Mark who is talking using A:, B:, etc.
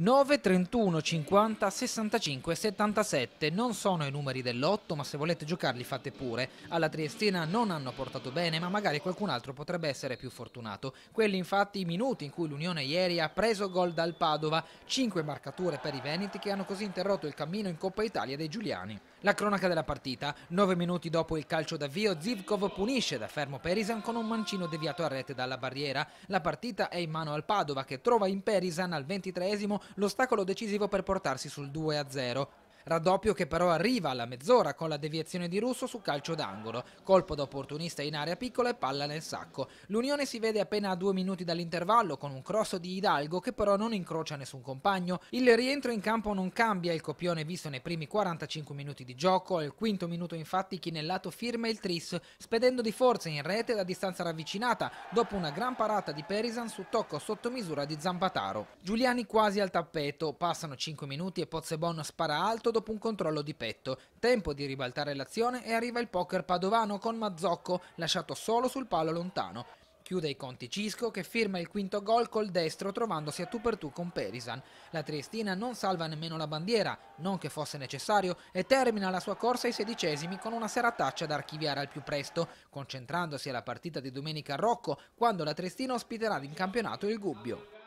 A: 9, 31, 50, 65, 77. Non sono i numeri dell'otto, ma se volete giocarli fate pure. Alla Triestina non hanno portato bene, ma magari qualcun altro potrebbe essere più fortunato. Quelli infatti i minuti in cui l'Unione ieri ha preso gol dal Padova, 5 marcature per i Veneti che hanno così interrotto il cammino in Coppa Italia dei Giuliani. La cronaca della partita, 9 minuti dopo il calcio d'avvio, Zivkov punisce da fermo Perisan con un mancino deviato a rete dalla barriera. La partita è in mano al Padova che trova in Perisan al 23 l'ostacolo decisivo per portarsi sul 2-0 raddoppio che però arriva alla mezz'ora con la deviazione di Russo su calcio d'angolo, colpo d'opportunista in area piccola e palla nel sacco. L'Unione si vede appena a due minuti dall'intervallo con un cross di Hidalgo che però non incrocia nessun compagno. Il rientro in campo non cambia il copione visto nei primi 45 minuti di gioco, al quinto minuto infatti Chinellato firma il tris, spedendo di forza in rete da distanza ravvicinata dopo una gran parata di Perisan su tocco sotto misura di Zampataro. Giuliani quasi al tappeto, passano 5 minuti e Pozzebon spara alto dopo un controllo di petto. Tempo di ribaltare l'azione e arriva il poker padovano con Mazzocco, lasciato solo sul palo lontano. Chiude i conti Cisco che firma il quinto gol col destro trovandosi a tu per tu con Perisan. La Triestina non salva nemmeno la bandiera, non che fosse necessario, e termina la sua corsa ai sedicesimi con una serataccia da archiviare al più presto, concentrandosi alla partita di domenica a Rocco quando la Triestina ospiterà in campionato il Gubbio.